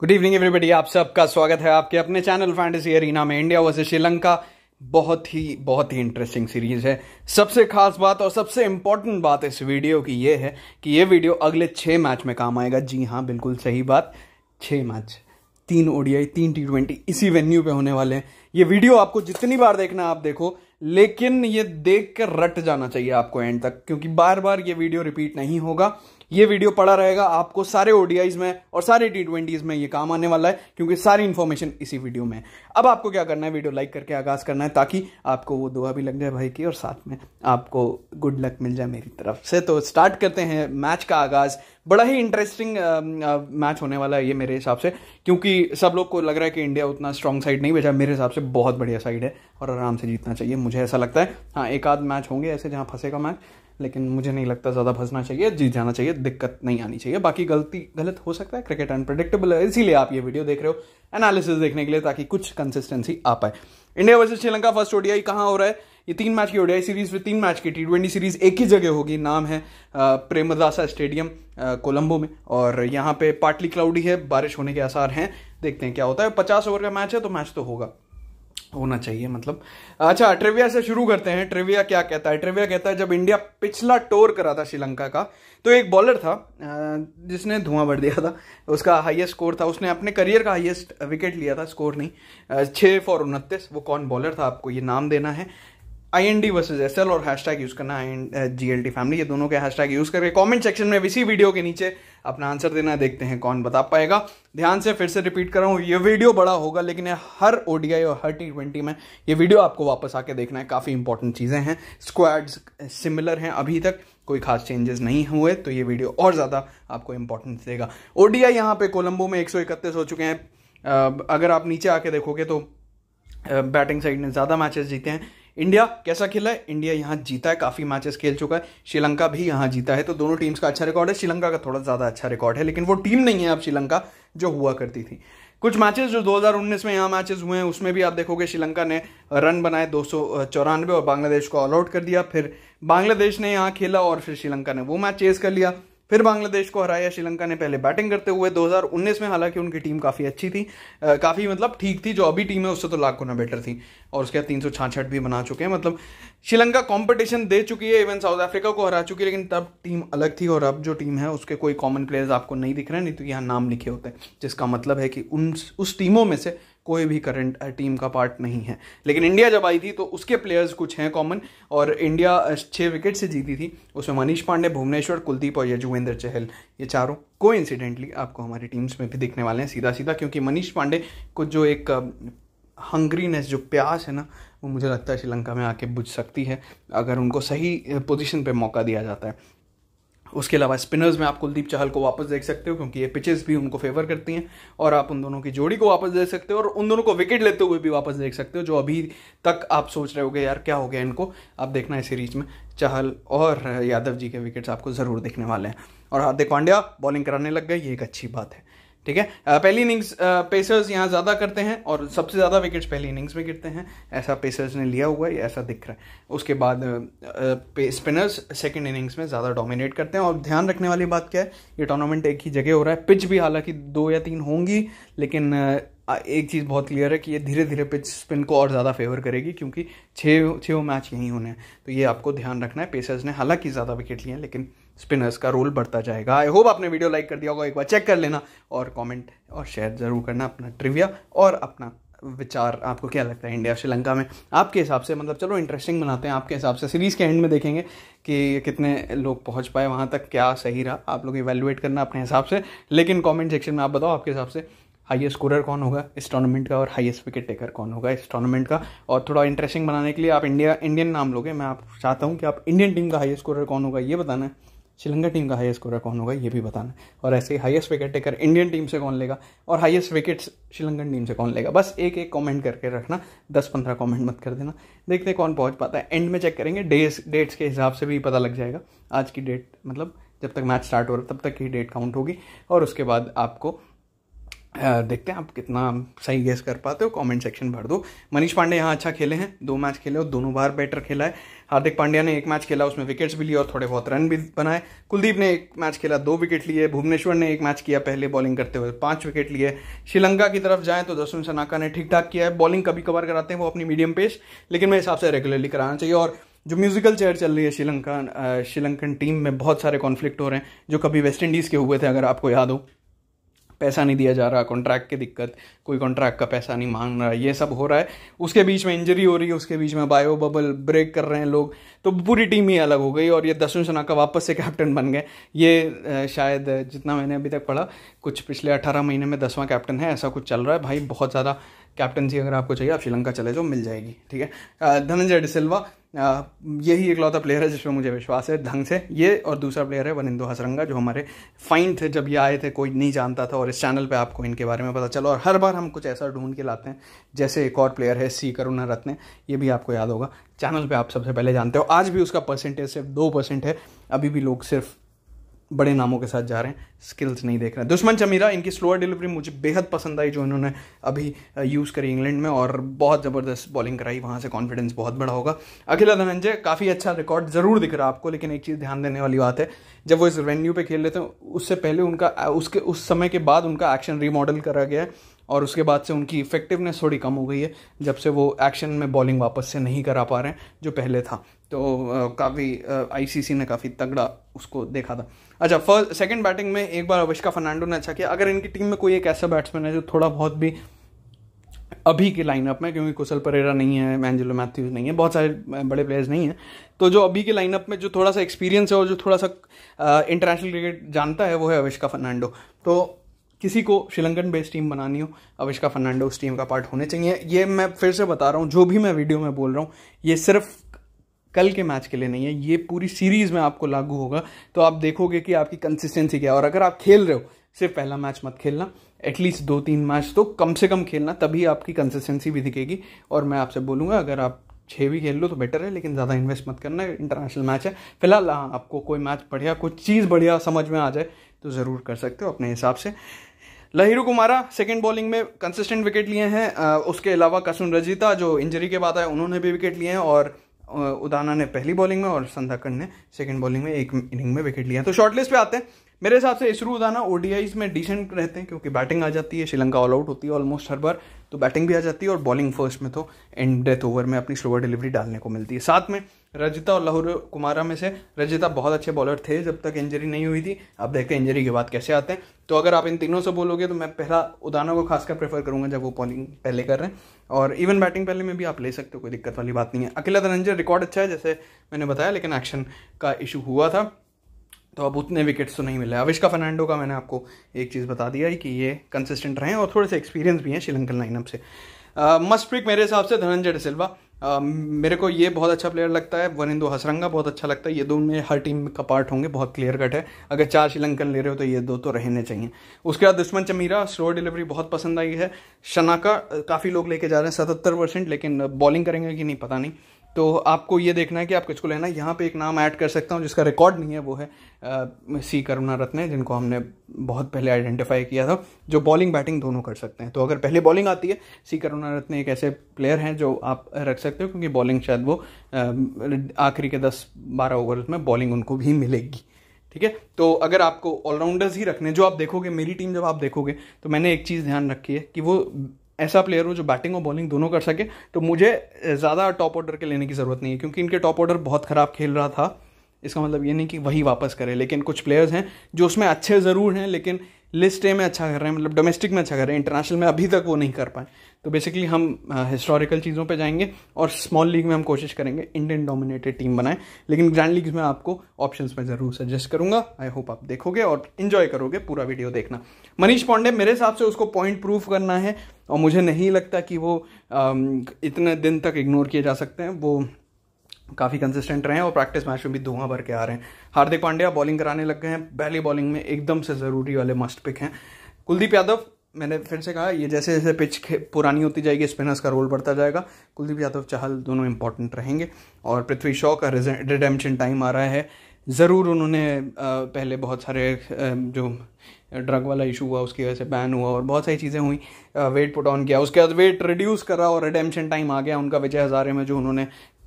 good evening everybody आप सबका स्वागत है आपके अपने चैनल फैंटेसी एरिना में इंडिया वर्सेज श्रीलंका बहुत ही बहुत ही इंटरेस्टिंग सीरीज है सबसे खास बात और सबसे इंपॉर्टेंट बात इस वीडियो की यह है कि ये वीडियो अगले छः मैच में काम आएगा जी हाँ बिल्कुल सही बात छः मैच तीन ओडीआई तीन टी ट्वेंटी इसी वेन्यू पे होने वाले हैं ये वीडियो आपको जितनी बार देखना आप देखो लेकिन ये देख कर रट जाना चाहिए आपको एंड तक क्योंकि बार बार ये वीडियो रिपीट नहीं होगा ये वीडियो पड़ा रहेगा आपको सारे ओडियाईज में और सारे टी ट्वेंटीज में ये काम आने वाला है क्योंकि सारी इन्फॉर्मेशन इसी वीडियो में है अब आपको क्या करना है वीडियो लाइक करके आगाज करना है ताकि आपको वो दुआ भी लग जाए भाई की और साथ में आपको गुड लक मिल जाए मेरी तरफ से तो स्टार्ट करते हैं मैच का आगाज़ बड़ा ही इंटरेस्टिंग मैच होने वाला है ये मेरे हिसाब से क्योंकि सब लोग को लग रहा है कि इंडिया उतना स्ट्रॉन्ग साइड नहीं बचा मेरे हिसाब से बहुत बढ़िया साइड है और आराम से जीतना चाहिए मुझे ऐसा लगता है हाँ एक आध मैच होंगे ऐसे जहाँ फंसेगा मैच लेकिन मुझे नहीं लगता ज़्यादा फंसना चाहिए जीत जाना चाहिए दिक्कत नहीं आनी चाहिए बाकी गलती गलत हो सकता है क्रिकेट अनप्रडिक्टेबल है इसीलिए आप ये वीडियो देख रहे हो एनालिसिस देखने के लिए ताकि कुछ कंसिस्टेंसी आ पाए India versus Sri Lanka first ODI कहाँ हो रहा है ये तीन मैच की ओडीआई सीरीज फिर तीन मैच की टी ट्वेंटी सीरीज एक ही जगह होगी नाम है प्रेमदासा स्टेडियम कोलंबो में और यहाँ पे पार्टली क्लाउडी है बारिश होने के आसार हैं देखते हैं क्या होता है पचास ओवर का मैच है तो मैच तो होगा होना चाहिए मतलब अच्छा ट्रिविया से शुरू करते हैं ट्रिविया क्या कहता है ट्रिविया कहता है जब इंडिया पिछला टूर करा था श्रीलंका का तो एक बॉलर था जिसने धुआं भर दिया था उसका हाईएस्ट स्कोर था उसने अपने करियर का हाईएस्ट विकेट लिया था स्कोर नहीं छः फॉर उनतीस वो कौन बॉलर था आपको ये नाम देना है I N D versus S L और हैश टैग यूज़ करना I N G L T family ये दोनों के हैश टैग यूज़ करके कॉमेंट सेक्शन में इसी वीडियो के नीचे अपना आंसर देना देखते हैं कौन बता पाएगा ध्यान से फिर से रिपीट कर रहा हूँ ये वीडियो बड़ा होगा लेकिन हर ओडीआई और हर टी ट्वेंटी में ये वीडियो आपको वापस आके देखना है काफ़ी इंपॉर्टेंट चीज़ें हैं स्क्वाड्स सिमिलर uh, हैं अभी तक कोई खास चेंजेस नहीं हुए तो ये वीडियो और ज़्यादा आपको इंपॉर्टेंस देगा ओडीआई यहाँ पे कोलंबो में एक हो चुके हैं अगर आप नीचे आके देखोगे तो बैटिंग साइड ने ज़्यादा मैचेस जीते हैं इंडिया कैसा खेला है इंडिया यहाँ जीता है काफ़ी मैचेस खेल चुका है श्रीलंका भी यहाँ जीता है तो दोनों टीम्स का अच्छा रिकॉर्ड है श्रीलंका का थोड़ा ज़्यादा अच्छा रिकॉर्ड है लेकिन वो टीम नहीं है अब श्रीलंका जो हुआ करती थी कुछ मैचेस जो 2019 में यहाँ मैचेस हुए हैं उसमें भी आप देखोगे श्रीलंका ने रन बनाए दो और बांग्लादेश को ऑल आउट कर दिया फिर बांग्लादेश ने यहाँ खेला और फिर श्रीलंका ने वो मैच चेस कर लिया फिर बांग्लादेश को हराया श्रीलंका ने पहले बैटिंग करते हुए 2019 में हालांकि उनकी टीम काफ़ी अच्छी थी काफ़ी मतलब ठीक थी जो अभी टीम है उससे तो लाख गुना बेटर थी और उसके बाद तीन भी बना चुके हैं मतलब श्रीलंका कंपटीशन दे चुकी है इवन साउथ अफ्रीका को हरा चुकी है लेकिन तब टीम अलग थी और अब जो टीम है उसके कोई कॉमन प्लेयर्स आपको नहीं दिख रहे नहीं तो यहाँ नाम लिखे होते हैं जिसका मतलब है कि उन उस टीमों में से कोई भी करंट टीम का पार्ट नहीं है लेकिन इंडिया जब आई थी तो उसके प्लेयर्स कुछ हैं कॉमन और इंडिया छः विकेट से जीती थी उसमें मनीष पांडे भुवनेश्वर कुलदीप और यजुवेंद्र चहल ये चारों को इंसिडेंटली आपको हमारी टीम्स में भी दिखने वाले हैं सीधा सीधा क्योंकि मनीष पांडे को जो एक हंग्रीनेस जो प्यास है ना वो मुझे लगता है श्रीलंका में आके बुझ सकती है अगर उनको सही पोजीशन पे मौका दिया जाता है उसके अलावा स्पिनर्स में आप कुलदीप चहल को वापस देख सकते हो क्योंकि ये पिचेस भी उनको फेवर करती हैं और आप उन दोनों की जोड़ी को वापस देख सकते हो और उन दोनों को विकेट लेते हुए भी वापस देख सकते हो जो अभी तक आप सोच रहे हो यार क्या हो गया इनको आप देखना है सीरीज में चहल और यादव जी के विकेट्स आपको ज़रूर देखने वाले हैं और हार्दिक पांड्या बॉलिंग कराने लग गए ये एक अच्छी बात है ठीक है पहली इनिंग्स पेसर्स यहाँ ज़्यादा करते हैं और सबसे ज़्यादा विकेट्स पहली इनिंग्स में गिरते हैं ऐसा पेसर्स ने लिया हुआ है ऐसा दिख रहा है उसके बाद स्पिनर्स सेकेंड इनिंग्स में ज़्यादा डोमिनेट करते हैं और ध्यान रखने वाली बात क्या है ये टूर्नामेंट एक ही जगह हो रहा है पिच भी हालांकि दो या तीन होंगी लेकिन एक चीज़ बहुत क्लियर है कि ये धीरे धीरे पिच स्पिन को और ज़्यादा फेवर करेगी क्योंकि छः छः मैच यहीं होने हैं तो ये आपको ध्यान रखना है पेसर्स ने हालांकि ज़्यादा विकेट लिए हैं लेकिन स्पिनर्स का रोल बढ़ता जाएगा आई होप आपने वीडियो लाइक कर दिया होगा एक बार चेक कर लेना और कमेंट और शेयर ज़रूर करना अपना ट्रिविया और अपना विचार आपको क्या लगता है इंडिया श्रीलंका में आपके हिसाब से मतलब चलो इंटरेस्टिंग बनाते हैं आपके हिसाब से सीरीज़ के एंड में देखेंगे कि कितने लोग पहुंच पाए वहाँ तक क्या सही रहा आप लोग इवेलुएट करना अपने हिसाब से लेकिन कमेंट सेक्शन में आप बताओ आपके हिसाब से हाईएस्ट स्कोरर कौन होगा इस टूर्नामेंट का और हाईएस्ट विकेट टेकर कौन होगा इस टूर्नामेंट का और थोड़ा इंटरेस्टिंग बनाने के लिए आप इंडिया इंडियन नाम लोगे मैं आप चाहता हूँ कि आप इंडियन टीम का हाईएस्ट स्कोरर कौन होगा ये बताना है श्रीलंका टीम का हाईएस्ट स्कोरर कौन होगा ये भी बताना और ऐसे ही highest wicket taker Indian team से कौन लेगा और हाईएस्ट विकेट श्रीलंकन टीम से कौन लेगा बस एक एक कमेंट करके रखना दस पंद्रह कमेंट मत कर देना देखते कौन पहुंच पाता है एंड में चेक करेंगे डेज डेट्स के हिसाब से भी पता लग जाएगा आज की डेट मतलब जब तक मैच स्टार्ट हो रहा तब तक ही डेट काउंट होगी और उसके बाद आपको देखते हैं आप कितना सही गेस कर पाते हो कमेंट सेक्शन भर दो मनीष पांडे यहाँ अच्छा खेले हैं दो मैच खेले हो दोनों बार बेटर खेला है हार्दिक पांड्या ने एक मैच खेला उसमें विकेट्स भी लिए और थोड़े बहुत रन भी बनाए कुलदीप ने एक मैच खेला दो विकेट लिए भुवनेश्वर ने एक मैच किया पहले बॉलिंग करते हुए पांच विकेट लिए श्रीलंका की तरफ जाएं तो दसुन सनाका ने ठीक ठाक किया है बॉलिंग कभी कभार कराते हैं वो अपनी मीडियम पेस लेकिन मेरे हिसाब से रेगुलरली कराना चाहिए और जो म्यूजिकल चेयर चल रही है श्रीलंका श्रीलंकन टीम में बहुत सारे कॉन्फ्लिक्ट हो रहे हैं जो कभी वेस्ट इंडीज़ के हुए थे अगर आपको याद हो पैसा नहीं दिया जा रहा कॉन्ट्रैक्ट की दिक्कत कोई कॉन्ट्रैक्ट का पैसा नहीं मांग रहा ये सब हो रहा है उसके बीच में इंजरी हो रही है उसके बीच में बायो बबल ब्रेक कर रहे हैं लोग तो पूरी टीम ही अलग हो गई और ये दसवीं शनाका वापस से कैप्टन बन गए ये शायद जितना मैंने अभी तक पढ़ा कुछ पिछले अठारह महीने में दसवां कैप्टन है ऐसा कुछ चल रहा है भाई बहुत ज़्यादा कैप्टनसी अगर आपको चाहिए आप श्रीलंका चले जाओ मिल जाएगी ठीक है धनंजय डिसिल्वा यही एक लौता प्लेयर है जिसमें मुझे विश्वास है ढंग से ये और दूसरा प्लेयर है वनिंदो हसरंगा जो हमारे फाइन थे जब ये आए थे कोई नहीं जानता था और इस चैनल पे आपको इनके बारे में पता चलो और हर बार हम कुछ ऐसा ढूंढ के लाते हैं जैसे एक और प्लेयर है सी करुणा रत्न ये भी आपको याद होगा चैनल पर आप सबसे पहले जानते हो आज भी उसका परसेंटेज सिर्फ दो परसेंट है अभी भी लोग सिर्फ बड़े नामों के साथ जा रहे हैं स्किल्स नहीं देख रहे हैं दुश्मन चमीरा इनकी स्लोअर डिलीवरी मुझे बेहद पसंद आई जो इन्होंने अभी यूज़ करी इंग्लैंड में और बहुत ज़बरदस्त बॉलिंग कराई वहाँ से कॉन्फिडेंस बहुत बड़ा होगा अखिल धनंजय काफ़ी अच्छा रिकॉर्ड ज़रूर दिख रहा है आपको लेकिन एक चीज़ ध्यान देने वाली बात है जब वो इस वेन्यू पर खेल लेते हैं उससे पहले उनका उसके उस समय के बाद उनका एक्शन रीमॉडल करा गया है और उसके बाद से उनकी इफेक्टिवनेस थोड़ी कम हो गई है जब से वो एक्शन में बॉलिंग वापस से नहीं करा पा रहे हैं जो पहले था तो काफ़ी आईसीसी ने काफ़ी तगड़ा उसको देखा था अच्छा फर्स्ट सेकेंड बैटिंग में एक बार अविष्का फर्नांडो ने अच्छा किया अगर इनकी टीम में कोई एक ऐसा बैट्समैन है जो थोड़ा बहुत भी अभी के लाइनअप में क्योंकि कुशल परेरा नहीं है मैंजलो मैथ्यूज नहीं है बहुत सारे बड़े प्लेयर्स नहीं हैं तो जो अभी के लाइनअप में जो थोड़ा सा एक्सपीरियंस है और जो थोड़ा सा इंटरनेशनल क्रिकेट जानता है वो है अविष्का फर्नांडो तो किसी को श्रीलंकन बेस्ड टीम बनानी हो अविष्का फर्नांडो उस टीम का पार्ट होने चाहिए ये मैं फिर से बता रहा हूँ जो भी मैं वीडियो में बोल रहा हूँ ये सिर्फ कल के मैच के लिए नहीं है ये पूरी सीरीज़ में आपको लागू होगा तो आप देखोगे कि आपकी कंसिस्टेंसी क्या है और अगर आप खेल रहे हो सिर्फ पहला मैच मत खेलना एटलीस्ट दो तीन मैच तो कम से कम खेलना तभी आपकी कंसिस्टेंसी भी दिखेगी और मैं आपसे बोलूंगा अगर आप छः भी खेल लो तो बेटर है लेकिन ज़्यादा इन्वेस्ट मत करना इंटरनेशनल मैच है फिलहाल हाँ, आपको कोई मैच बढ़िया कोई चीज़ बढ़िया समझ में आ जाए तो ज़रूर कर सकते हो अपने हिसाब से लहिरू कुमारा सेकेंड बॉलिंग में कंसिस्टेंट विकेट लिए हैं उसके अलावा कसुन रजीता जो इंजरी के बाद आए उन्होंने भी विकेट लिए हैं और उदाना ने पहली बॉलिंग में और संधाकर ने सेकेंड बॉलिंग में एक इनिंग में विकेट लिया तो शॉर्टलिस्ट पे आते हैं मेरे हिसाब से इसरू उदाना ओडीआईज में डिसेंट रहते हैं क्योंकि बैटिंग आ जाती है श्रीलंका ऑल आउट होती है ऑलमोस्ट हर बार तो बैटिंग भी आ जाती है और बॉलिंग फर्स्ट में तो एंड डेथ ओवर में अपनी स्लोअर डिलीवरी डालने को मिलती है साथ में रजिता और लाहौर कुमारा में से रजिता बहुत अच्छे बॉलर थे जब तक इंजरी नहीं हुई थी अब देखते हैं इंजरी के बाद कैसे आते हैं तो अगर आप इन तीनों से बोलोगे तो मैं पहला उदाना को खासकर प्रेफर करूंगा जब वो बॉलिंग पहले कर रहे हैं और इवन बैटिंग पहले में भी आप ले सकते हो कोई दिक्कत वाली बात नहीं है अकेला धनंजय रिकॉर्ड अच्छा है जैसे मैंने बताया लेकिन एक्शन का इशू हुआ था तो अब उतने विकेट्स तो नहीं मिले अविष्का फर्नांडो का मैंने आपको एक चीज़ बता दिया है कि ये कंसिस्टेंट रहे और थोड़े से एक्सपीरियंस भी हैं श्रीलंकन लाइनअप से मस्ट पिक मेरे हिसाब से धनंजय डिसिल्वा मेरे को ये बहुत अच्छा प्लेयर लगता है इंदू हसरंगा बहुत अच्छा लगता है ये दो में हर टीम का पार्ट होंगे बहुत क्लियर कट है अगर चार श्रीलंकन ले रहे हो तो ये दो तो रहने चाहिए उसके बाद दुश्मन चमीरा स्लो डिलीवरी बहुत पसंद आई है शनाका काफ़ी लोग लेके जा रहे हैं सतहत्तर परसेंट लेकिन बॉलिंग करेंगे कि नहीं पता नहीं तो आपको ये देखना है कि आप किसको लेना है यहाँ पे एक नाम ऐड कर सकता हूँ जिसका रिकॉर्ड नहीं है वो है आ, सी करुणा रत्न जिनको हमने बहुत पहले आइडेंटिफाई किया था जो बॉलिंग बैटिंग दोनों कर सकते हैं तो अगर पहले बॉलिंग आती है सी करुणा रत्न एक ऐसे प्लेयर हैं जो आप रख सकते हो क्योंकि बॉलिंग शायद वो आखिरी के दस बारह ओवर में बॉलिंग उनको भी मिलेगी ठीक है तो अगर आपको ऑलराउंडर्स ही रखने जो आप देखोगे मेरी टीम जब आप देखोगे तो मैंने एक चीज़ ध्यान रखी है कि वो ऐसा प्लेयर हो जो बैटिंग और बॉलिंग दोनों कर सके तो मुझे ज़्यादा टॉप ऑर्डर के लेने की ज़रूरत नहीं है क्योंकि इनके टॉप ऑर्डर बहुत ख़राब खेल रहा था इसका मतलब ये नहीं कि वही वापस करें लेकिन कुछ प्लेयर्स हैं जो उसमें अच्छे ज़रूर हैं लेकिन लिस्ट ए में अच्छा कर रहे हैं मतलब डोमेस्टिक में अच्छा कर रहे हैं इंटरनेशनल में अभी तक वो नहीं कर पाए तो बेसिकली हम हिस्टोरिकल uh, चीज़ों पे जाएंगे और स्मॉल लीग में हम कोशिश करेंगे इंडियन डोमिनेटेड टीम बनाएं लेकिन ग्रैंड लीग्स में आपको ऑप्शंस में ज़रूर सजेस्ट करूंगा आई होप आप देखोगे और इन्जॉय करोगे पूरा वीडियो देखना मनीष पांडे मेरे हिसाब से उसको पॉइंट प्रूफ करना है और मुझे नहीं लगता कि वो um, इतने दिन तक इग्नोर किए जा सकते हैं वो काफ़ी कंसिस्टेंट रहे हैं और प्रैक्टिस मैच में भी धुआं भर के आ रहे हैं हार्दिक पांड्या बॉलिंग कराने लग गए हैं पहली बॉलिंग में एकदम से ज़रूरी वाले मस्ट पिक हैं कुलदीप यादव मैंने फिर से कहा ये जैसे जैसे पिच पुरानी होती जाएगी स्पिनर्स का रोल बढ़ता जाएगा कुलदीप यादव चाहल दोनों इंपॉर्टेंट रहेंगे और पृथ्वी शॉ का रिडेम्पशन टाइम आ रहा है ज़रूर उन्होंने पहले बहुत सारे जो ड्रग वाला इशू हुआ उसकी वजह से बैन हुआ और बहुत सारी चीज़ें हुई वेट पुट ऑन किया उसके बाद वेट रिड्यूस करा और रिडेम्पशन टाइम आ गया उनका विजय हज़ारे में जो उन्होंने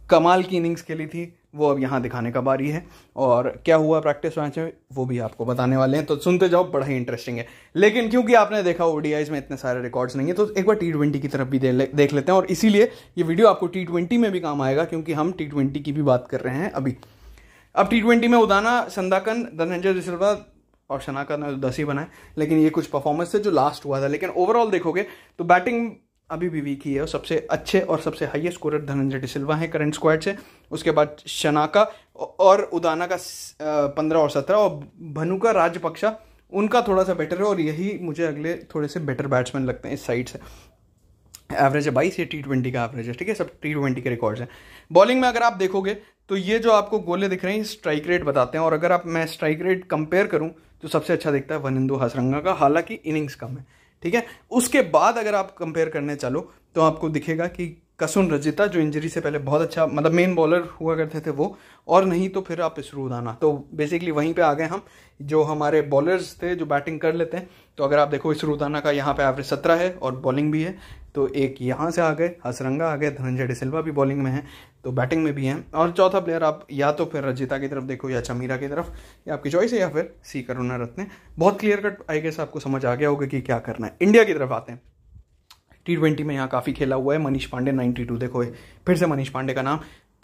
कमाल की इनिंग्स खेली थी वो अब यहाँ दिखाने का बारी है और क्या हुआ प्रैक्टिस मैच में वो भी आपको बताने वाले हैं तो सुनते जाओ बड़ा ही इंटरेस्टिंग है लेकिन क्योंकि आपने देखा ओडीआईज में इतने सारे रिकॉर्ड्स नहीं है तो एक बार टी ट्वेंटी की तरफ भी देख लेते हैं और इसीलिए ये वीडियो आपको टी ट्वेंटी में भी काम आएगा क्योंकि हम टी ट्वेंटी की भी बात कर रहे हैं अभी अब टी ट्वेंटी में उदाना संदाकन धनंजय जिसवा और शनाकर ने दस ही बनाए लेकिन ये कुछ परफॉर्मेंस थे जो लास्ट हुआ था लेकिन ओवरऑल देखोगे तो बैटिंग अभी भी वीक ही है और सबसे अच्छे और सबसे हाईएस्ट स्कोरर धनंजय डिसिल्वा हैं करंट स्क्वाड से उसके बाद शनाका और उदाना का पंद्रह और सत्रह और भनुका राजपक्षा उनका थोड़ा सा बेटर है और यही मुझे अगले थोड़े से बेटर बैट्समैन लगते हैं इस साइड से एवरेज है बाईस ये टी ट्वेंटी का एवरेज है ठीक है सब टी ट्वेंटी के रिकॉर्ड्स हैं बॉलिंग में अगर आप देखोगे तो ये जो आपको गोले दिख रहे हैं स्ट्राइक रेट बताते हैं और अगर आप मैं स्ट्राइक रेट कंपेयर करूँ तो सबसे अच्छा दिखता है वनिंदु हसरंगा का हालांकि इनिंग्स कम है ठीक है उसके बाद अगर आप कंपेयर करने चलो तो आपको दिखेगा कि कसुन रजिता जो इंजरी से पहले बहुत अच्छा मतलब मेन बॉलर हुआ करते थे वो और नहीं तो फिर आप इसरूद तो बेसिकली वहीं पे आ गए हम जो हमारे बॉलर्स थे जो बैटिंग कर लेते हैं तो अगर आप देखो इसरूद उदाना का यहाँ पे एवरेज सत्रह है और बॉलिंग भी है तो एक यहाँ से आ गए हसरंगा आ गए धनंजय डिसिल्वा भी बॉलिंग में है तो बैटिंग में भी हैं और चौथा प्लेयर आप या तो फिर रजिता की तरफ देखो या चमीरा की तरफ या आपकी चॉइस है या फिर सी करुणा रत्न बहुत क्लियर कट आई गेस आपको समझ आ गया होगा कि क्या करना है इंडिया की तरफ आते हैं टी ट्वेंटी में यहाँ काफ़ी खेला हुआ है मनीष पांडे नाइन्टी टू देखो फिर से मनीष पांडे का नाम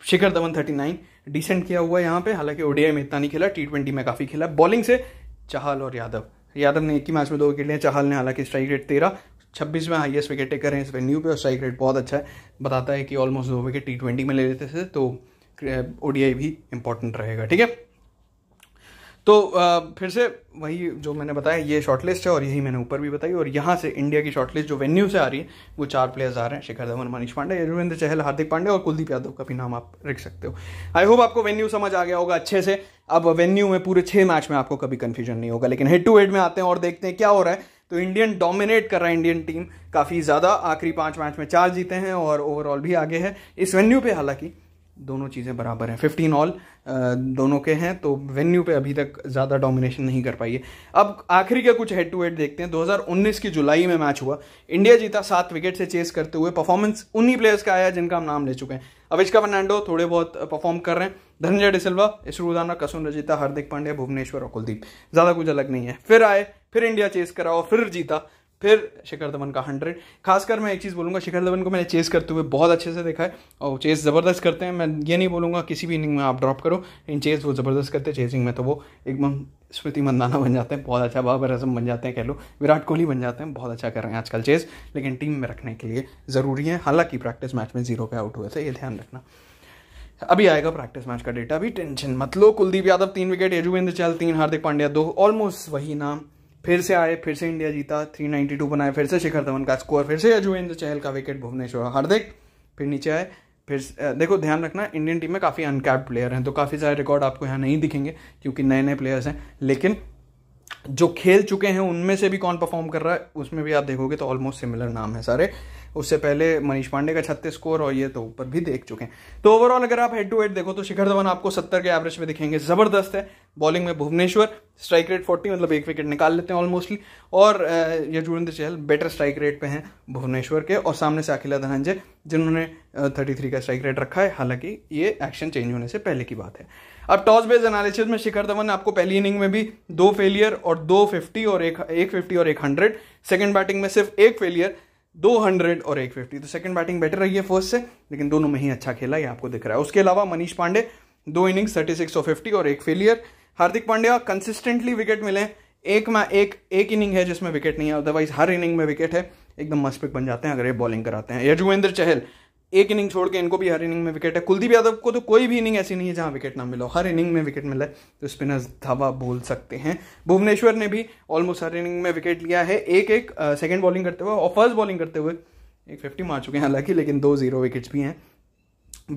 Shikhar Dhawan thirty nine decent किया हुआ है यहाँ पे हालांकि ओडीआई में इतना नहीं खेला टी ट्वेंटी में काफ़ी खेला बॉलिंग से चहल और यादव यादव ने एक ही मैच में दो विकेट लिए चहल ने हालांकि स्ट्राइक रेट तेरह छब्बीसवें हाइएस्ट विकेट टेकर हैं इस वेन्यू पे और स्ट्राइक रेट बहुत अच्छा है बताता है कि ऑलमोस्ट दो विकेट टी ट्वेंटी में ले लेते थे तो ओडीआई भी इंपॉर्टेंट रहेगा ठीक है तो आ, फिर से वही जो मैंने बताया ये शॉर्टलिस्ट है और यही मैंने ऊपर भी बताई और यहाँ से इंडिया की शॉर्टलिस्ट जो वेन्यू से आ रही है वो चार प्लेयर्स आ रहे हैं शिखर धवन मनीष पांडे यजुवेंद्र चहल हार्दिक पांडे और कुलदीप यादव का भी नाम आप रख सकते हो आई होप आपको वेन्यू समझ आ गया होगा अच्छे से अब वेन्यू में पूरे छः मैच में आपको कभी कन्फ्यूजन नहीं होगा लेकिन हेड टू हेड में आते हैं और देखते हैं क्या हो रहा है तो इंडियन डोमिनेट कर रहा है इंडियन टीम काफ़ी ज़्यादा आखिरी पांच मैच में चार जीते हैं और ओवरऑल भी आगे है इस वेन्यू पे हालांकि दोनों चीज़ें बराबर हैं फिफ्टीन ऑल दोनों के हैं तो वेन्यू पे अभी तक ज़्यादा डोमिनेशन नहीं कर पाई है अब आखिरी के कुछ हेड टू हेड देखते हैं 2019 की जुलाई में मैच हुआ इंडिया जीता सात विकेट से चेस करते हुए परफॉर्मेंस उन्हीं प्लेयर्स का आया जिनका हम नाम ले चुके हैं अविष्का फर्नांडो थोड़े बहुत परफॉर्म कर रहे हैं धनंजय डिसल्वा इसरुदाना कसुन रजिता हार्दिक पांड्या भुवनेश्वर और कुलदीप ज़्यादा कुछ अलग नहीं है फिर आए फिर इंडिया चेस करा और फिर जीता फिर शिखर धवन का हंड्रेड खासकर मैं एक चीज़ बोलूँगा शिखर धवन को मैंने चेस करते हुए बहुत अच्छे से देखा है और चेस ज़बरदस्त करते हैं मैं ये नहीं बोलूँगा किसी भी इनिंग में आप ड्रॉप करो इन चेस वो ज़बरदस्त करते हैं चेसिंग में तो वो एकदम स्मृति मंदाना बन जाते हैं बहुत अच्छा बाबर अजम बन जाते हैं कह लो विराट कोहली बन जाते हैं बहुत अच्छा कर रहे हैं आजकल चेस लेकिन टीम में रखने के लिए ज़रूरी है हालांकि प्रैक्टिस मैच में जीरो पे आउट हुए थे तो ये ध्यान रखना अभी आएगा प्रैक्टिस मैच का डेटा अभी टेंशन मत लो कुलदीप यादव तीन विकेट यजुवेंद्र चहल तीन हार्दिक पांड्या दो ऑलमोस्ट वही नाम फिर से आए फिर से इंडिया जीता 392 बनाए फिर से शिखर धवन का स्कोर फिर से अजुवेंद्र चहल का विकेट भुवनेश्वर हार्दिक फिर नीचे आए फिर देखो ध्यान रखना इंडियन टीम में काफ़ी अनकैप्ड प्लेयर हैं तो काफ़ी सारे रिकॉर्ड आपको यहाँ नहीं दिखेंगे क्योंकि नए नए प्लेयर्स हैं लेकिन जो खेल चुके हैं उनमें से भी कौन परफॉर्म कर रहा है उसमें भी आप देखोगे तो ऑलमोस्ट सिमिलर नाम है सारे उससे पहले मनीष पांडे का छत्तीस स्कोर और ये तो ऊपर भी देख चुके हैं तो ओवरऑल अगर आप हेड टू हेड देखो तो शिखर धवन आपको सत्तर के एवरेज में दिखेंगे जबरदस्त है बॉलिंग में भुवनेश्वर स्ट्राइक रेट फोर्टी मतलब एक विकेट निकाल लेते हैं ऑलमोस्टली और Yuzvendra Chahal better strike rate पे हैं भुवनेश्वर के और सामने से अखिला धनंजय जिन्होंने थर्टी थ्री का स्ट्राइक रेट रखा है हालांकि ये एक्शन चेंज होने से पहले की बात है अब टॉस बेस एनालिसिस में शिखर धवन ने आपको पहली इनिंग में भी दो फेलियर और दो फिफ्टी और एक एक फिफ्टी और एक हंड्रेड सेकेंड बैटिंग में सिर्फ एक फेलियर दो हंड्रेड और एक फिफ्टी तो सेकंड बैटिंग बेटर रही है फर्स्ट से लेकिन दोनों में ही अच्छा खेला ये आपको दिख रहा है उसके अलावा मनीष पांडे दो इनिंग्स थर्टी सिक्स और फिफ्टी और एक failure Hardik Pandya consistently wicket मिले एक में एक एक इनिंग है जिसमें विकेट नहीं है अदरवाइज हर इनिंग में विकेट है एकदम मस्त पिक बन जाते हैं अगर ये बॉलिंग कराते हैं यजुवेंद्र चहल एक इनिंग छोड़ के इनको भी हर इनिंग में विकेट है कुलदीप यादव को तो कोई भी इनिंग ऐसी नहीं है जहां विकेट ना मिला हर इनिंग में विकेट मिला है तो स्पिनर्स धावा बोल सकते हैं भुवनेश्वर ने भी ऑलमोस्ट हर इनिंग में विकेट लिया है एक एक सेकेंड बॉलिंग करते हुए और फर्स्ट बॉलिंग करते हुए एक फिफ्टी मार चुके हैं हालांकि लेकिन दो जीरो विकेट्स भी हैं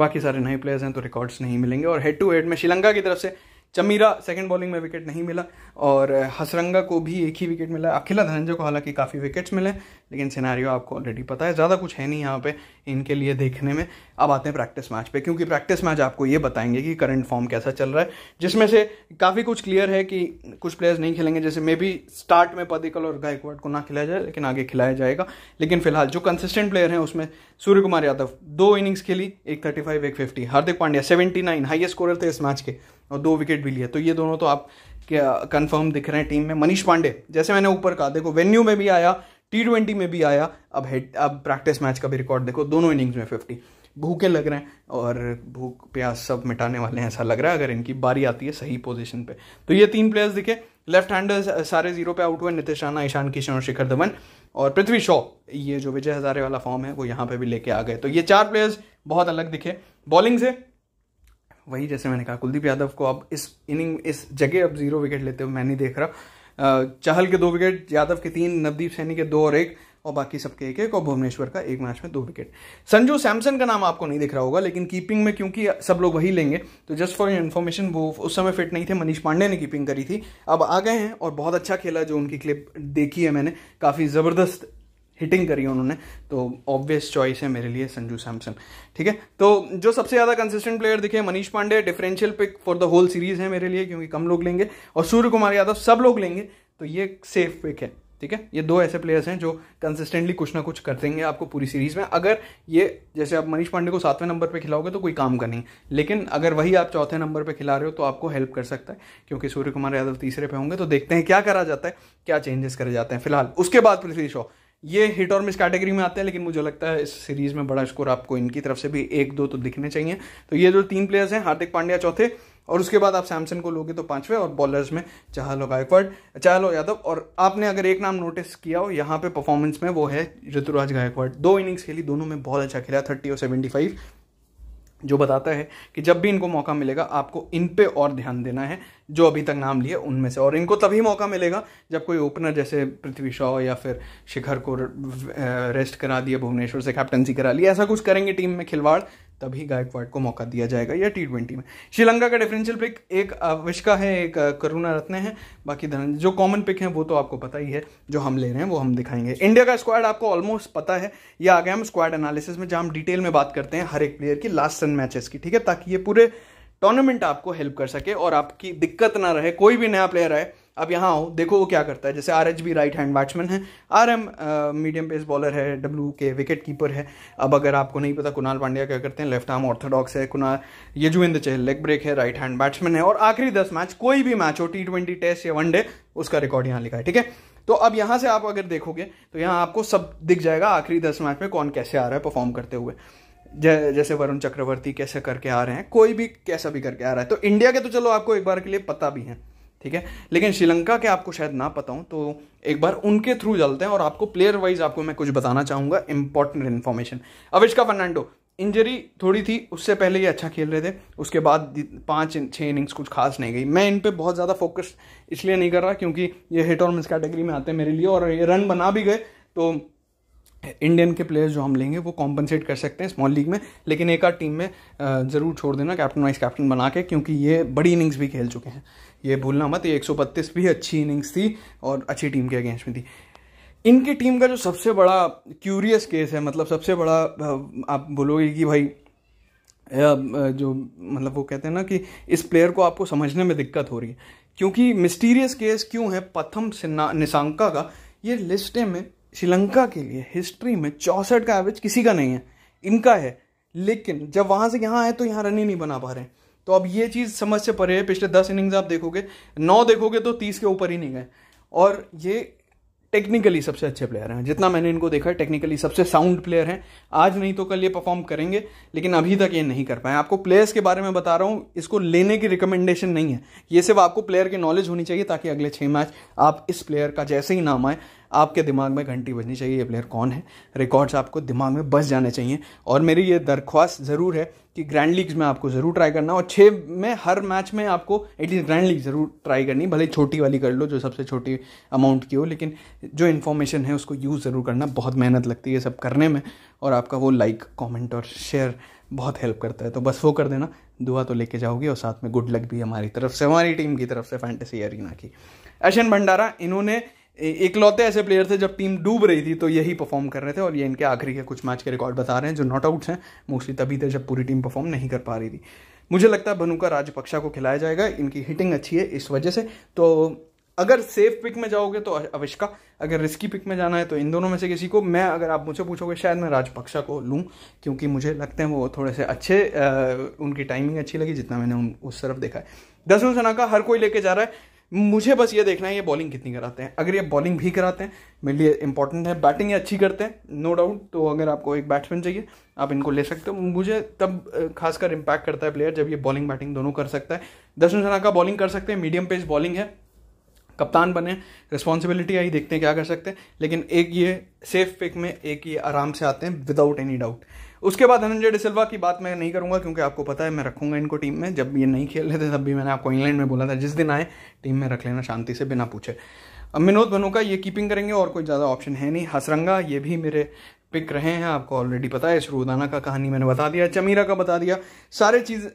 बाकी सारे नए प्लेयर्स हैं तो रिकॉर्ड्स नहीं मिलेंगे और हेड टू हेड में श्रीलंका की तरफ से चमीरा सेकंड बॉलिंग में विकेट नहीं मिला और हसरंगा को भी एक ही विकेट मिला अखिला धनंजय को हालांकि काफ़ी विकेट्स मिले लेकिन सिनारियो आपको ऑलरेडी पता है ज़्यादा कुछ है नहीं यहाँ पे इनके लिए देखने में अब आते हैं प्रैक्टिस मैच पे क्योंकि प्रैक्टिस मैच आपको ये बताएंगे कि करंट फॉर्म कैसा चल रहा है जिसमें से काफ़ी कुछ क्लियर है कि कुछ प्लेयर्स नहीं खेलेंगे जैसे मे बी स्टार्ट में पदिकल और गायकवाड़ को ना खिलाया जाए लेकिन आगे खिलाया जाएगा लेकिन फिलहाल जो कंसिस्टेंट प्लेयर हैं उसमें सूर्य कुमार यादव दो इनिंग्स खेली एक थर्टी फाइव एक fifty Hardik Pandya seventy nine highest score थे इस मैच के और दो विकेट भी लिए तो ये दोनों तो आप कंफर्म दिख रहे हैं टीम में मनीष पांडे जैसे मैंने ऊपर कहा देखो वेन्यू में भी आया टी ट्वेंटी में भी आया अब हेड अब प्रैक्टिस मैच का भी रिकॉर्ड देखो दोनों इनिंग्स में फिफ्टी भूखे लग रहे हैं और भूख प्यास सब मिटाने वाले हैं ऐसा लग रहा है अगर इनकी बारी आती है सही पोजीशन पे तो ये तीन प्लेयर्स दिखे लेफ्ट हैंडर्स सारे जीरो पे आउट हुए नितिश राणा ईशान किशन और शिखर धवन और पृथ्वी शॉ ये जो विजय हजारे वाला फॉर्म है वो यहाँ पे भी लेके आ गए तो ये चार प्लेयर्स बहुत अलग दिखे बॉलिंग से वही जैसे मैंने कहा कुलदीप यादव को अब इस इनिंग इस जगह अब जीरो विकेट लेते हुए मैं नहीं देख रहा चहल के दो विकेट यादव के तीन नवदीप सैनी के दो और एक और बाकी सबके एक एक और भुवनेश्वर का एक मैच में दो विकेट संजू सैमसन का नाम आपको नहीं दिख रहा होगा लेकिन कीपिंग में क्योंकि सब लोग वही लेंगे तो जस्ट फॉर इन्फॉर्मेशन वो उस समय फिट नहीं थे मनीष पांडे ने कीपिंग करी थी अब आ गए हैं और बहुत अच्छा खेला जो उनकी क्लिप देखी है मैंने काफ़ी ज़बरदस्त हिटिंग करी है उन्होंने तो ऑब्वियस चॉइस है मेरे लिए संजू सैमसन ठीक है तो जो सबसे ज़्यादा कंसिस्टेंट प्लेयर दिखे Manish Pandey differential pick for the whole series है मेरे लिए क्योंकि कम लोग लेंगे और सूर्य कुमार यादव सब लोग लेंगे तो ये सेफ पिक है ठीक है ये दो ऐसे प्लेयर्स हैं जो कंसिस्टेंटली कुछ ना कुछ कर देंगे आपको पूरी सीरीज में अगर ये जैसे आप मनीष पांडे को सातवें नंबर पे खिलाओगे तो कोई काम का नहीं लेकिन अगर वही आप चौथे नंबर पे खिला रहे हो तो आपको हेल्प कर सकता है क्योंकि सूर्य कुमार यादव तीसरे पे होंगे तो देखते हैं क्या करा जाता है क्या चेंजेस करे जाते हैं फिलहाल उसके बाद पृथ्वी शॉ ये हिट और मिस कैटेगरी में आते हैं लेकिन मुझे लगता है इस सीरीज में बड़ा स्कोर आपको इनकी तरफ से भी एक दो तो दिखने चाहिए तो ये जो तीन प्लेयर्स हैं हार्दिक पांड्या चौथे और उसके बाद आप सैमसन को लोगे तो पांचवे और बॉलर्स में लो गायकवाड लो यादव और आपने अगर एक नाम नोटिस किया हो यहाँ पे परफॉर्मेंस में वो है ऋतुराज गायकवाड दो इनिंग्स खेली दोनों में बहुत अच्छा खेला थर्टी और सेवेंटी फाइव जो बताता है कि जब भी इनको मौका मिलेगा आपको इन पे और ध्यान देना है जो अभी तक नाम लिए उनमें से और इनको तभी मौका मिलेगा जब कोई ओपनर जैसे पृथ्वी शॉ या फिर शिखर को रेस्ट करा दिया भुवनेश्वर से कैप्टनसी करा ली ऐसा कुछ करेंगे टीम में खिलवाड़ तभी गायकवाड़ को मौका दिया जाएगा या टी ट्वेंटी में श्रीलंका का डिफरेंशियल पिक एक अविष्का है एक करुणा रत्न है बाकी धन जो कॉमन पिक हैं वो तो आपको पता ही है जो हम ले रहे हैं वो हम दिखाएंगे इंडिया का स्क्वाड आपको ऑलमोस्ट पता है या आ गया हम स्क्वाड एनालिसिस में जहाँ हम डिटेल में बात करते हैं हर एक प्लेयर की लास्ट सन मैचेस की ठीक है ताकि ये पूरे टूर्नामेंट आपको हेल्प कर सके और आपकी दिक्कत ना रहे कोई भी नया प्लेयर आए अब यहाँ आओ देखो वो क्या करता है जैसे R H B right hand batsman है R M medium pace bowler है डब्ल्यू के विकेट कीपर है अब अगर आपको नहीं पता कुणाल पांड्या क्या करते हैं लेफ्ट आर्म ऑर्थोडॉक्स है कुणाल यजुविंद चहल लेग ब्रेक है राइट हैंड बैट्समैन है और आखिरी दस मैच कोई भी मैच हो टी ट्वेंटी टेस्ट या वनडे उसका रिकॉर्ड यहाँ लिखा है ठीक है तो अब यहाँ से आप अगर देखोगे तो यहाँ आपको सब दिख जाएगा आखिरी दस मैच में कौन कैसे आ रहा है परफॉर्म करते हुए जैसे वरुण चक्रवर्ती कैसे करके आ रहे हैं कोई भी कैसा भी करके आ रहा है तो इंडिया के तो चलो आपको एक बार के लिए पता भी है ठीक है लेकिन श्रीलंका के आपको शायद ना पता हूं तो एक बार उनके थ्रू चलते हैं और आपको प्लेयर वाइज आपको मैं कुछ बताना चाहूंगा important information Avishka Fernando injury थोड़ी थी उससे पहले ये अच्छा खेल रहे थे उसके बाद पाँच छः इनिंग्स कुछ खास नहीं गई मैं इन पर बहुत ज़्यादा फोकस इसलिए नहीं कर रहा क्योंकि ये हिट और मिस कैटेगरी में आते हैं मेरे लिए और ये रन बना भी गए तो इंडियन के प्लेयर्स जो हम लेंगे वो कॉम्पनसेट कर सकते हैं स्मॉल लीग में लेकिन एक आध टीम में ज़रूर छोड़ देना कैप्टन वाइस कैप्टन बना के क्योंकि ये बड़ी इनिंग्स भी खेल चुके हैं ये भूलना मत ये एक भी अच्छी इनिंग्स थी और अच्छी टीम के अगेंस्ट में थी इनकी टीम का जो सबसे बड़ा क्यूरियस केस है मतलब सबसे बड़ा आप बोलोगे कि भाई जो मतलब वो कहते हैं ना कि इस प्लेयर को आपको समझने में दिक्कत हो रही है क्योंकि मिस्टीरियस केस क्यों है सिन्ना निशांका का ये लिस्टे में श्रीलंका के लिए हिस्ट्री में चौसठ का एवरेज किसी का नहीं है इनका है लेकिन जब वहां से यहां आए तो यहाँ रन ही नहीं बना पा रहे तो अब ये चीज़ समझ से परे है पिछले दस इनिंग्स आप देखोगे नौ देखोगे तो तीस के ऊपर ही नहीं गए और ये टेक्निकली सबसे अच्छे प्लेयर हैं जितना मैंने इनको देखा है टेक्निकली सबसे साउंड प्लेयर हैं आज नहीं तो कल ये परफॉर्म करेंगे लेकिन अभी तक ये नहीं कर पाए आपको प्लेयर्स के बारे में बता रहा हूँ इसको लेने की रिकमेंडेशन नहीं है ये सिर्फ आपको प्लेयर की नॉलेज होनी चाहिए ताकि अगले छः मैच आप इस प्लेयर का जैसे ही नाम आए आपके दिमाग में घंटी बजनी चाहिए ये प्लेयर कौन है रिकॉर्ड्स आपको दिमाग में बस जाने चाहिए और मेरी ये दरख्वास्त ज़रूर है कि ग्रैंड लीग्स में आपको ज़रूर ट्राई करना और छः में हर मैच में आपको एटलीस्ट ग्रैंड लीग ज़रूर ट्राई करनी भले छोटी वाली कर लो जो सबसे छोटी अमाउंट की हो लेकिन जो इन्फॉर्मेशन है उसको यूज़ ज़रूर करना बहुत मेहनत लगती है सब करने में और आपका वो लाइक कॉमेंट और शेयर बहुत हेल्प करता है तो बस वो कर देना दुआ तो लेके जाओगे और साथ में गुड लक भी हमारी तरफ से हमारी टीम की तरफ से फैंटेसी अरिना की अशन भंडारा इन्होंने इकलौते ऐसे प्लेयर थे जब टीम डूब रही थी तो यही परफॉर्म कर रहे थे और ये इनके आखिरी के कुछ मैच के रिकॉर्ड बता रहे हैं जो नॉट आउट्स हैं मोस्टली तभी थे जब पूरी टीम परफॉर्म नहीं कर पा रही थी मुझे लगता है भनुका राजपक्षा को खिलाया जाएगा इनकी हिटिंग अच्छी है इस वजह से तो अगर सेफ पिक में जाओगे तो अविष्का अगर रिस्की पिक में जाना है तो इन दोनों में से किसी को मैं अगर आप मुझे पूछोगे शायद मैं राजपक्षा को लूँ क्योंकि मुझे लगते हैं वो थोड़े से अच्छे आ, उनकी टाइमिंग अच्छी लगी जितना मैंने उन उस तरफ देखा है दसवें सना का हर कोई लेके जा रहा है मुझे बस ये देखना है ये बॉलिंग कितनी कराते हैं अगर ये बॉलिंग भी कराते हैं मेरे लिए इंपॉर्टेंट है बैटिंग अच्छी करते हैं नो डाउट तो अगर आपको एक बैट्समैन चाहिए आप इनको ले सकते हो मुझे तब खासकर इम्पैक्ट करता है प्लेयर जब ये बॉलिंग बैटिंग दोनों कर सकता है दसवें सना का बॉलिंग कर सकते हैं मीडियम पेज बॉलिंग है कप्तान बने रिस्पॉन्सिबिलिटी आई देखते हैं क्या कर सकते हैं लेकिन एक ये सेफ पिक में एक ये आराम से आते हैं विदाउट एनी डाउट उसके बाद धनंजय डिसल्वा की बात मैं नहीं करूँगा क्योंकि आपको पता है मैं रखूंगा इनको टीम में जब ये नहीं खेल रहे थे तब भी मैंने आपको इंग्लैंड में बोला था जिस दिन आए टीम में रख लेना शांति से बिना पूछे अब विनोद भनोका ये कीपिंग करेंगे और कोई ज़्यादा ऑप्शन है नहीं हसरंगा ये भी मेरे पिक रहे हैं आपको ऑलरेडी पता है शुरूदाना का कहानी मैंने बता दिया चमीरा का बता दिया सारे चीज़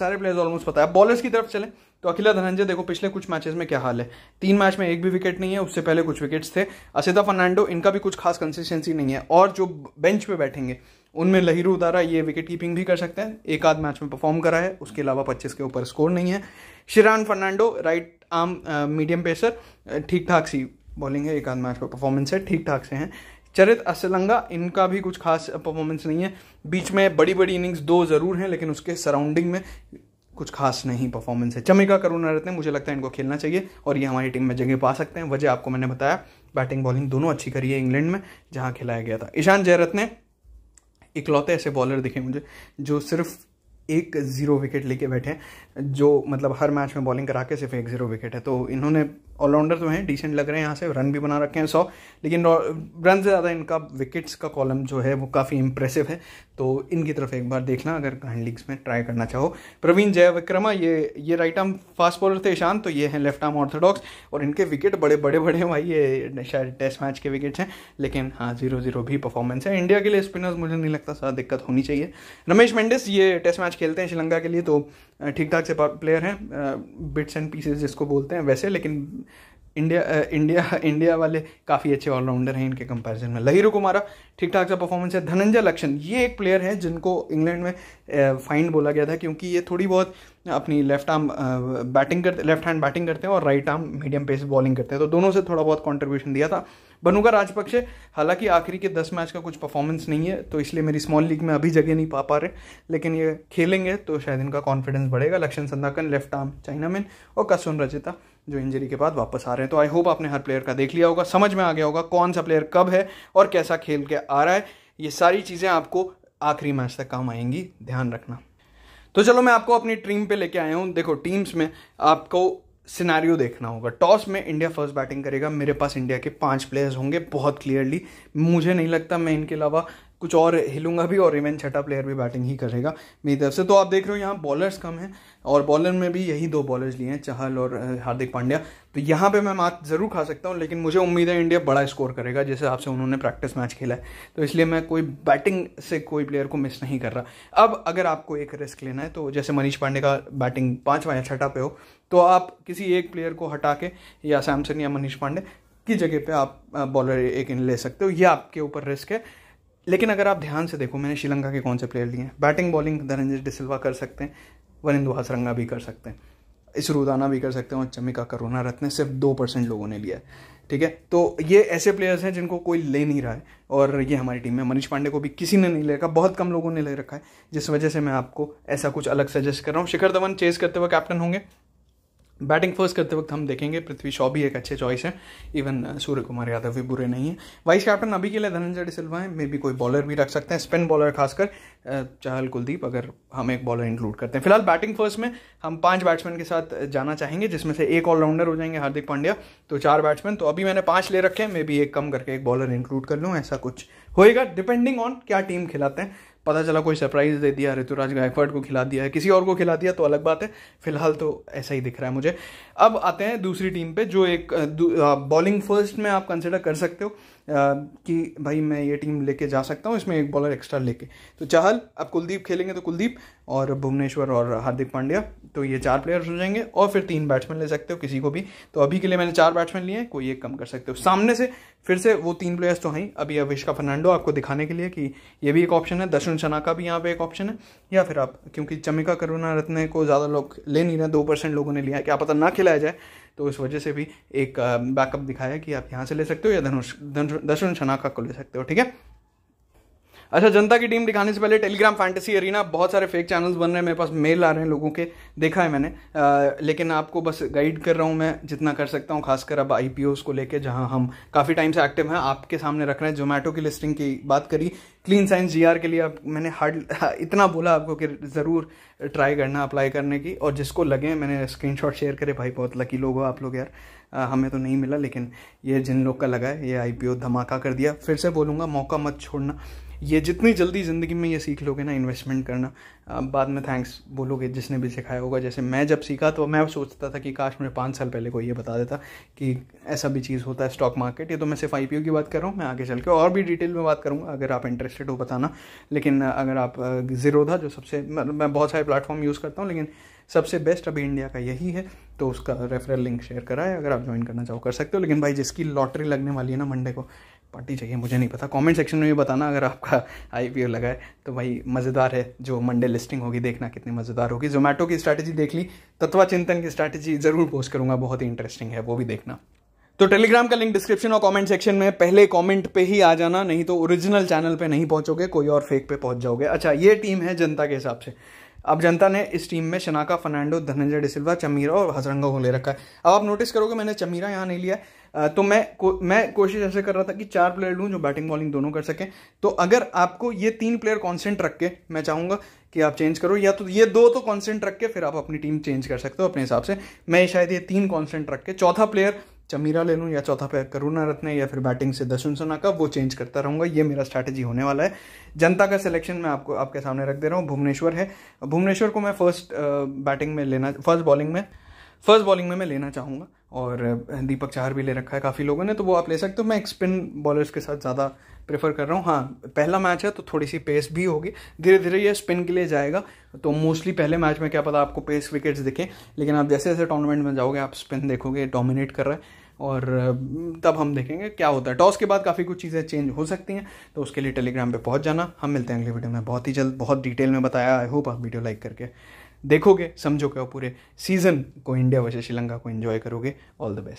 सारे प्लेयर्स ऑलमोस्ट पता है बॉलर्स की तरफ चलें तो अखिला धनंजय देखो पिछले कुछ मैचेस में क्या हाल है तीन मैच में एक भी विकेट नहीं है उससे पहले कुछ विकेट्स थे असिदा फर्नांडो इनका भी कुछ खास कंसिस्टेंसी नहीं है और जो बेंच पे बैठेंगे उनमें लहिरू उतारा ये विकेट कीपिंग भी कर सकते हैं एक आध मैच में परफॉर्म करा है उसके अलावा पच्चीस के ऊपर स्कोर नहीं है Shiran Fernando right arm medium pacer ठीक ठाक सी बॉलिंग है एक आध मैच में परफॉर्मेंस है ठीक ठाक से हैं चरित असलंगा इनका भी कुछ खास परफॉर्मेंस नहीं है बीच में बड़ी बड़ी इनिंग्स दो ज़रूर हैं लेकिन उसके सराउंडिंग में कुछ खास नहीं परफॉर्मेंस है चमिका करुणा हैं मुझे लगता है इनको खेलना चाहिए और ये हमारी टीम में जगह पा सकते हैं वजह आपको मैंने बताया बैटिंग बॉलिंग दोनों अच्छी करी है इंग्लैंड में जहाँ खिलाया गया था ईशान ने इकलौते ऐसे बॉलर दिखे मुझे जो सिर्फ एक ज़ीरो विकेट लेके बैठे हैं जो मतलब हर मैच में बॉलिंग करा के सिर्फ एक ज़ीरो विकेट है तो इन्होंने ऑलराउंडर तो हैं डिसेंट लग रहे हैं यहाँ से रन भी बना रखे हैं सौ लेकिन रन से ज़्यादा इनका विकेट्स का कॉलम जो है वो काफ़ी इंप्रेसिव है तो इनकी तरफ एक बार देखना अगर ग्रैंड लीग्स में ट्राई करना चाहो प्रवीण जय विक्रमा ये ये राइट आर्म फास्ट बॉलर थे ईशान तो ये हैं लेफ्ट आर्म ऑर्थोडॉक्स और इनके विकेट बड़े बड़े बड़े हैं भाई ये शायद टेस्ट मैच के विकेट्स हैं लेकिन हाँ जीरो जीरो भी परफॉर्मेंस है इंडिया के लिए स्पिनर्स मुझे नहीं लगता सारा दिक्कत होनी चाहिए रमेश मेंडिस ये टेस्ट मैच खेलते हैं श्रीलंका के लिए तो ठीक ठाक से प्लेयर हैं बिट्स एंड पीसेज जिसको बोलते हैं वैसे लेकिन इंडिया इंडिया इंडिया वाले काफ़ी अच्छे ऑलराउंडर हैं इनके कंपैरिजन में लहिरू कुमारा ठीक ठाक सा परफॉर्मेंस है धनंजय लक्षण ये एक प्लेयर है जिनको इंग्लैंड में फाइन uh, बोला गया था क्योंकि ये थोड़ी बहुत अपनी लेफ्ट आर्म बैटिंग करते लेफ्ट हैंड बैटिंग करते हैं और right arm medium pace bowling करते हैं तो दोनों से थोड़ा बहुत कॉन्ट्रीब्यूशन दिया था बनूगा राजपक्षे हालांकि आखिरी के दस मैच का कुछ परफॉर्मेंस नहीं है तो इसलिए मेरी स्मॉल लीग में अभी जगह नहीं पा पा रहे लेकिन ये खेलेंगे तो शायद इनका कॉन्फिडेंस बढ़ेगा लक्षण संदाकन लेफ्ट आर्म चाइनामैन और कसुन रचिता जो इंजरी के बाद वापस आ रहे हैं तो आई होप आपने हर प्लेयर का देख लिया होगा समझ में आ गया होगा कौन सा प्लेयर कब है और कैसा खेल के आ रहा है ये सारी चीज़ें आपको आखिरी मैच तक काम आएंगी ध्यान रखना तो चलो मैं आपको अपनी टीम पे लेके आया हूँ देखो टीम्स में आपको सिनारियो देखना होगा टॉस में इंडिया फर्स्ट बैटिंग करेगा मेरे पास इंडिया के पांच प्लेयर्स होंगे बहुत क्लियरली मुझे नहीं लगता मैं इनके अलावा कुछ और हिलूंगा भी और रिमेन छठा प्लेयर भी बैटिंग ही करेगा मेरी तरफ से तो आप देख रहे हो यहाँ बॉलर्स कम हैं और बॉलर में भी यही दो बॉलर्स लिए हैं चहल और हार्दिक पांड्या तो यहाँ पे मैं मात ज़रूर खा सकता हूँ लेकिन मुझे उम्मीद है इंडिया बड़ा स्कोर करेगा जैसे आपसे उन्होंने प्रैक्टिस मैच खेला है तो इसलिए मैं कोई बैटिंग से कोई प्लेयर को मिस नहीं कर रहा अब अगर आपको एक रिस्क लेना है तो जैसे मनीष पांडे का बैटिंग पाँचवा या छठा पे हो तो आप किसी एक प्लेयर को हटा के या सैमसन या मनीष पांडे की जगह पे आप बॉलर एक इन ले सकते हो ये आपके ऊपर रिस्क है लेकिन अगर आप ध्यान से देखो मैंने श्रीलंका के कौन से प्लेयर लिए हैं बैटिंग बॉलिंग धनंजय डिसिल्वा कर सकते हैं वरिंदु हसरंगा भी कर सकते हैं इस रुदाना भी कर सकते हैं और चमिका करोना रत्न सिर्फ दो परसेंट लोगों ने लिया है ठीक है तो ये ऐसे प्लेयर्स हैं जिनको कोई ले नहीं रहा है और ये हमारी टीम में मनीष पांडे को भी किसी ने नहीं ले रखा बहुत कम लोगों ने ले रखा है जिस वजह से मैं आपको ऐसा कुछ अलग सजेस्ट कर रहा हूँ शिखर धवन चेस करते हुए कैप्टन होंगे बैटिंग फर्स्ट करते वक्त हम देखेंगे पृथ्वी शॉ भी एक अच्छे चॉइस है इवन uh, सूर्य कुमार यादव भी बुरे नहीं है वाइस कैप्टन अभी के लिए धनंजय डिसिल्वा है मे बी कोई बॉलर भी रख सकते हैं स्पिन बॉलर खासकर uh, चाहल कुलदीप अगर हम एक बॉलर इंक्लूड करते हैं फिलहाल बैटिंग फर्स्ट में हम पांच बैट्समैन के साथ uh, जाना चाहेंगे जिसमें से एक ऑलराउंडर हो जाएंगे हार्दिक पांड्या तो चार बैट्समैन तो अभी मैंने पाँच ले रखे हैं मे बी एक कम करके एक बॉलर इंक्लूड कर लूँ ऐसा कुछ होएगा डिपेंडिंग ऑन क्या टीम खिलाते हैं पता चला कोई सरप्राइज़ दे दिया ऋतुराज गायकवाड़ को खिला दिया है किसी और को खिला दिया तो अलग बात है फिलहाल तो ऐसा ही दिख रहा है मुझे अब आते हैं दूसरी टीम पे जो एक बॉलिंग फर्स्ट में आप कंसिडर कर सकते हो कि भाई मैं ये टीम लेके जा सकता हूँ इसमें एक बॉलर एक्स्ट्रा लेके तो चाहल अब कुलदीप खेलेंगे तो कुलदीप और भुवनेश्वर और हार्दिक पांड्या तो ये चार प्लेयर्स हो जाएंगे और फिर तीन बैट्समैन ले सकते हो किसी को भी तो अभी के लिए मैंने चार बैट्समैन लिए हैं कोई एक कम कर सकते हो सामने से फिर से वो तीन प्लेयर्स तो हैं अभी अविष्का फर्नांडो आपको दिखाने के लिए कि ये भी एक ऑप्शन है दर्शन शना का भी यहाँ पे एक ऑप्शन है या फिर आप क्योंकि चमिका करुणा रत्न को ज़्यादा लोग ले नहीं रहे दो परसेंट लोगों ने लिया है क्या पता ना खिलाया जाए तो इस वजह से भी एक बैकअप दिखाया कि आप यहाँ से ले सकते हो या धनुष दर्शन शनाका को ले सकते हो ठीक है अच्छा जनता की टीम दिखाने से पहले टेलीग्राम फैंटेसी अरिना बहुत सारे फेक चैनल्स बन रहे हैं मेरे पास मेल आ रहे हैं लोगों के देखा है मैंने आ, लेकिन आपको बस गाइड कर रहा हूँ मैं जितना कर सकता हूँ खासकर अब आई को लेके जहाँ हम काफ़ी टाइम से एक्टिव हैं आपके सामने रख रहे हैं जोमेटो की लिस्टिंग की बात करी क्लीन साइंस जी के लिए आप मैंने हार्ड इतना बोला आपको कि ज़रूर ट्राई करना अप्लाई करने की और जिसको लगे मैंने स्क्रीन शेयर करे भाई बहुत लकी लोग हो आप लोग यार आ, हमें तो नहीं मिला लेकिन ये जिन लोग का लगा है ये आईपीओ धमाका कर दिया फिर से बोलूँगा मौका मत छोड़ना ये जितनी जल्दी ज़िंदगी में ये सीख लोगे ना इन्वेस्टमेंट करना बाद में थैंक्स बोलोगे जिसने भी सिखाया होगा जैसे मैं जब सीखा तो मैं सोचता था कि काश मैं पाँच साल पहले कोई ये बता देता कि ऐसा भी चीज़ होता है स्टॉक मार्केट ये तो मैं सिर्फ आई की बात कर रहा हूँ मैं आगे चल के और भी डिटेल में बात करूँगा अगर आप इंटरेस्टेड हो बताना लेकिन अगर आप ज़ीरो था जो सबसे मैं बहुत सारे प्लेटफॉर्म यूज़ करता हूँ लेकिन सबसे बेस्ट अभी इंडिया का यही है तो उसका रेफरल लिंक शेयर कराए अगर आप ज्वाइन करना चाहो कर सकते हो लेकिन भाई जिसकी लॉटरी लगने वाली है ना मंडे को पार्टी चाहिए मुझे नहीं पता कमेंट सेक्शन में भी बताना अगर आपका आई पी लगा है तो भाई मज़ेदार है जो मंडे लिस्टिंग होगी देखना कितनी मज़ेदार होगी जोमेटो की स्ट्रैटेजी देख ली तत्वा चिंतन की स्ट्रैटेजी ज़रूर पोस्ट करूंगा बहुत ही इंटरेस्टिंग है वो भी देखना तो टेलीग्राम का लिंक डिस्क्रिप्शन और कमेंट सेक्शन में पहले कमेंट पे ही आ जाना नहीं तो ओरिजिनल चैनल पे नहीं पहुंचोगे कोई और फेक पे पहुंच जाओगे अच्छा ये टीम है जनता के हिसाब से अब जनता ने इस टीम में शनाका फर्नांडो धनंजय डिसिल्वा चमीरा और हसरंगा को ले रखा है अब आप नोटिस करोगे मैंने चमीरा यहाँ नहीं लिया है तो मैं को, मैं कोशिश ऐसे कर रहा था कि चार प्लेयर लूँ जो बैटिंग बॉलिंग दोनों कर सकें तो अगर आपको ये तीन प्लेयर कॉन्सेंट रख के मैं चाहूँगा कि आप चेंज करो या तो ये दो तो कॉन्सेंट रख के फिर आप अपनी टीम चेंज कर सकते हो अपने हिसाब से मैं शायद ये तीन कॉन्सेंट रख के चौथा प्लेयर चमीरा ले लूँ या चौथा प्लेयर करुणा रत्न या फिर बैटिंग से दशुन सोना का वो चेंज करता रहूँगा ये मेरा स्ट्रैटेजी होने वाला है जनता का सिलेक्शन मैं आपको आपके सामने रख दे रहा हूँ भुवनेश्वर है भुवनेश्वर को मैं फर्स्ट बैटिंग में लेना फर्स्ट बॉलिंग में फर्स्ट बॉलिंग में मैं लेना चाहूँगा और दीपक चाहर भी ले रखा है काफ़ी लोगों ने तो वो आप ले सकते हो मैं एक स्पिन बॉलर्स के साथ ज़्यादा प्रेफर कर रहा हूँ हाँ पहला मैच है तो थोड़ी सी पेस भी होगी धीरे धीरे ये स्पिन के लिए जाएगा तो मोस्टली पहले मैच में क्या पता आपको पेस विकेट्स दिखें लेकिन आप जैसे जैसे टूर्नामेंट में जाओगे आप स्पिन देखोगे डोमिनेट कर रहा है और तब हम देखेंगे क्या होता है टॉस के बाद काफ़ी कुछ चीज़ें चेंज हो सकती हैं तो उसके लिए टेलीग्राम पे पहुंच जाना हम मिलते हैं अगले वीडियो में बहुत ही जल्द बहुत डिटेल में बताया आई होप आप वीडियो लाइक करके देखोगे समझोगे और पूरे सीज़न को इंडिया वर्सेस श्रीलंका को इन्जॉय करोगे ऑल द बेस्ट